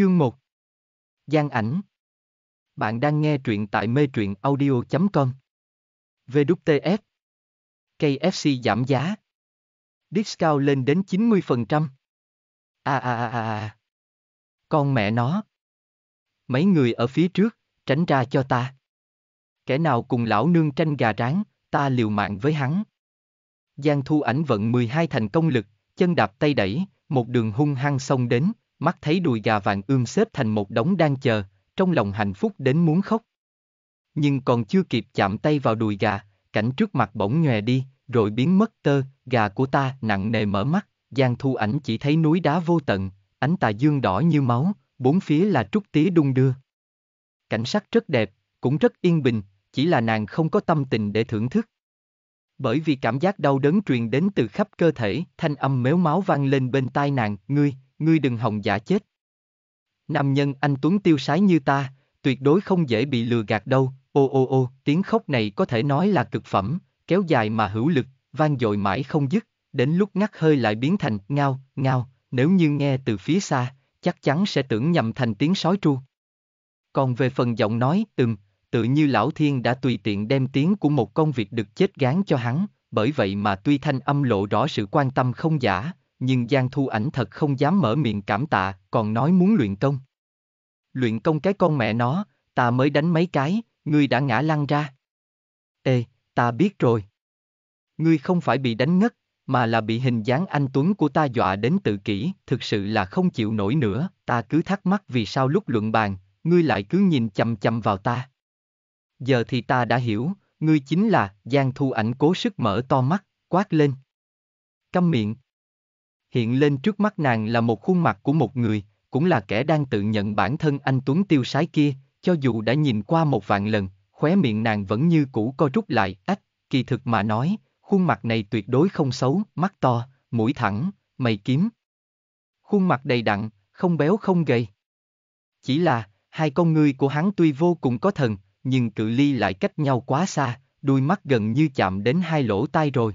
Chương 1 Giang ảnh Bạn đang nghe truyện tại mê truyện audio.com VWTF KFC giảm giá Discount lên đến 90% À À à à à Con mẹ nó Mấy người ở phía trước, tránh ra cho ta Kẻ nào cùng lão nương tranh gà rán, ta liều mạng với hắn Giang thu ảnh vận 12 thành công lực, chân đạp tay đẩy, một đường hung hăng xông đến, mắt thấy đùi gà vàng ươm xếp thành một đống đang chờ, trong lòng hạnh phúc đến muốn khóc. Nhưng còn chưa kịp chạm tay vào đùi gà, cảnh trước mặt bỗng nhòe đi, rồi biến mất tơ, gà của ta nặng nề mở mắt, Giang Thu Ảnh chỉ thấy núi đá vô tận, ánh tà dương đỏ như máu, bốn phía là trúc tía đung đưa. Cảnh sắc rất đẹp, cũng rất yên bình, chỉ là nàng không có tâm tình để thưởng thức. Bởi vì cảm giác đau đớn truyền đến từ khắp cơ thể, thanh âm méo máu vang lên bên tai nàng, ngươi, ngươi đừng hòng giả chết. Nam nhân anh Tuấn tiêu sái như ta, tuyệt đối không dễ bị lừa gạt đâu, ô ô ô, tiếng khóc này có thể nói là cực phẩm, kéo dài mà hữu lực, vang dội mãi không dứt, đến lúc ngắt hơi lại biến thành ngao, ngao, nếu như nghe từ phía xa, chắc chắn sẽ tưởng nhầm thành tiếng sói tru. Còn về phần giọng nói, ừm, tự như lão thiên đã tùy tiện đem tiếng của một con vịt được chết gán cho hắn, bởi vậy mà tuy thanh âm lộ rõ sự quan tâm không giả, nhưng Giang Thu Ảnh thật không dám mở miệng cảm tạ, còn nói muốn luyện công. Luyện công cái con mẹ nó, ta mới đánh mấy cái, ngươi đã ngã lăn ra. Ê, ta biết rồi. Ngươi không phải bị đánh ngất, mà là bị hình dáng anh Tuấn của ta dọa đến tự kỷ, thực sự là không chịu nổi nữa, ta cứ thắc mắc vì sao lúc luận bàn, ngươi lại cứ nhìn chằm chằm vào ta. Giờ thì ta đã hiểu, ngươi chính là, Giang Thu Ảnh cố sức mở to mắt, quát lên. Câm miệng hiện lên trước mắt nàng là một khuôn mặt của một người, cũng là kẻ đang tự nhận bản thân anh Tuấn tiêu sái kia, cho dù đã nhìn qua một vạn lần, khóe miệng nàng vẫn như cũ co rút lại, ách, kỳ thực mà nói, khuôn mặt này tuyệt đối không xấu, mắt to, mũi thẳng, mày kiếm. Khuôn mặt đầy đặn, không béo không gầy. Chỉ là, hai con ngươi của hắn tuy vô cùng có thần, nhưng cự ly lại cách nhau quá xa, đuôi mắt gần như chạm đến hai lỗ tai rồi.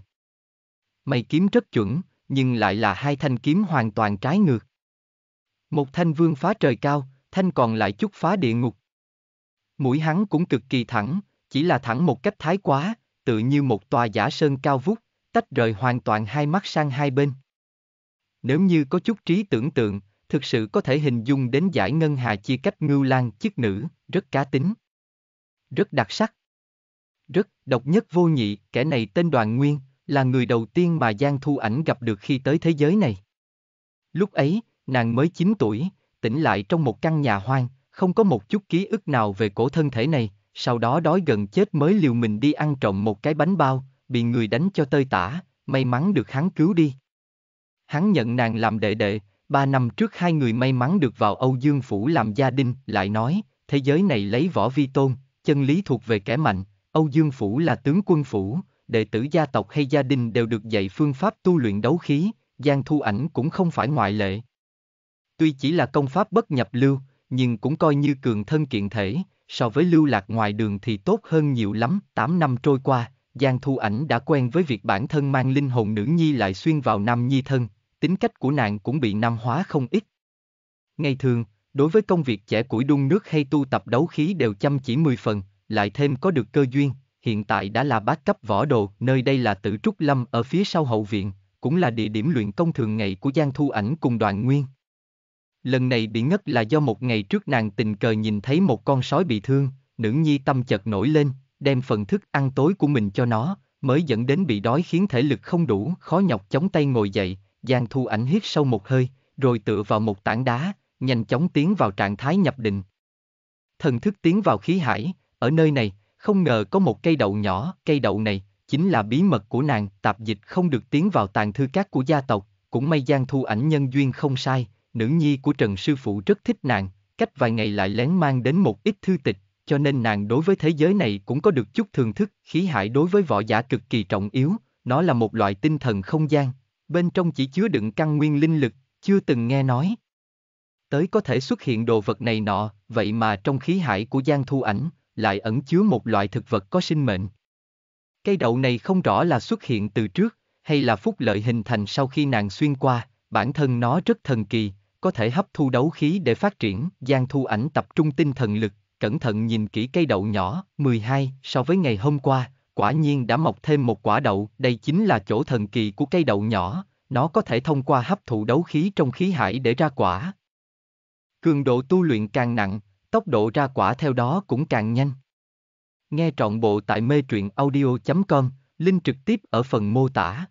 Mày kiếm rất chuẩn, nhưng lại là hai thanh kiếm hoàn toàn trái ngược. Một thanh vương phá trời cao, thanh còn lại chút phá địa ngục. Mũi hắn cũng cực kỳ thẳng, chỉ là thẳng một cách thái quá, tự như một tòa giả sơn cao vút, tách rời hoàn toàn hai mắt sang hai bên. Nếu như có chút trí tưởng tượng, thực sự có thể hình dung đến giải ngân hà chia cách ngưu lan chiếc nữ, rất cá tính. Rất đặc sắc. Rất độc nhất vô nhị, kẻ này tên Đoàn Nguyên, là người đầu tiên mà Giang Thu Ảnh gặp được khi tới thế giới này. Lúc ấy, nàng mới 9 tuổi, tỉnh lại trong một căn nhà hoang, không có một chút ký ức nào về cổ thân thể này, sau đó đói gần chết mới liều mình đi ăn trộm một cái bánh bao, bị người đánh cho tơi tả, may mắn được hắn cứu đi. Hắn nhận nàng làm đệ đệ, ba năm trước hai người may mắn được vào Âu Dương Phủ làm gia đình, lại nói, thế giới này lấy võ vi tôn, chân lý thuộc về kẻ mạnh, Âu Dương Phủ là tướng quân phủ, đệ tử gia tộc hay gia đình đều được dạy phương pháp tu luyện đấu khí, Giang Thu Ảnh cũng không phải ngoại lệ. Tuy chỉ là công pháp bất nhập lưu, nhưng cũng coi như cường thân kiện thể, so với lưu lạc ngoài đường thì tốt hơn nhiều lắm. 8 năm trôi qua, Giang Thu Ảnh đã quen với việc bản thân mang linh hồn nữ nhi lại xuyên vào nam nhi thân, tính cách của nàng cũng bị nam hóa không ít. Ngày thường, đối với công việc chẻ củi đun nước hay tu tập đấu khí đều chăm chỉ 10 phần, lại thêm có được cơ duyên, hiện tại đã là bát cấp võ đồ, nơi đây là tử trúc lâm ở phía sau hậu viện, cũng là địa điểm luyện công thường ngày của Giang Thu Ảnh cùng đoàn nguyên. Lần này bị ngất là do một ngày trước nàng tình cờ nhìn thấy một con sói bị thương, nữ nhi tâm chợt nổi lên, đem phần thức ăn tối của mình cho nó, mới dẫn đến bị đói khiến thể lực không đủ, khó nhọc chống tay ngồi dậy, Giang Thu Ảnh hít sâu một hơi, rồi tựa vào một tảng đá, nhanh chóng tiến vào trạng thái nhập định. Thần thức tiến vào khí hải, ở nơi này, không ngờ có một cây đậu nhỏ, cây đậu này, chính là bí mật của nàng, tạp dịch không được tiến vào tàn thư các của gia tộc, cũng may gian thu ảnh nhân duyên không sai, nữ nhi của Trần Sư Phụ rất thích nàng, cách vài ngày lại lén mang đến một ít thư tịch, cho nên nàng đối với thế giới này cũng có được chút thưởng thức, khí hải đối với võ giả cực kỳ trọng yếu, nó là một loại tinh thần không gian, bên trong chỉ chứa đựng căn nguyên linh lực, chưa từng nghe nói. Tới có thể xuất hiện đồ vật này nọ, vậy mà trong khí hải của Giang Thu Ảnh, lại ẩn chứa một loại thực vật có sinh mệnh. Cây đậu này không rõ là xuất hiện từ trước, hay là phúc lợi hình thành sau khi nàng xuyên qua, bản thân nó rất thần kỳ, có thể hấp thu đấu khí để phát triển, Giang Thu Ảnh tập trung tinh thần lực, cẩn thận nhìn kỹ cây đậu nhỏ, 12, so với ngày hôm qua, quả nhiên đã mọc thêm một quả đậu, đây chính là chỗ thần kỳ của cây đậu nhỏ, nó có thể thông qua hấp thụ đấu khí trong khí hải để ra quả. Cường độ tu luyện càng nặng, tốc độ ra quả theo đó cũng càng nhanh. Nghe trọn bộ tại mê truyện audio.com, link trực tiếp ở phần mô tả.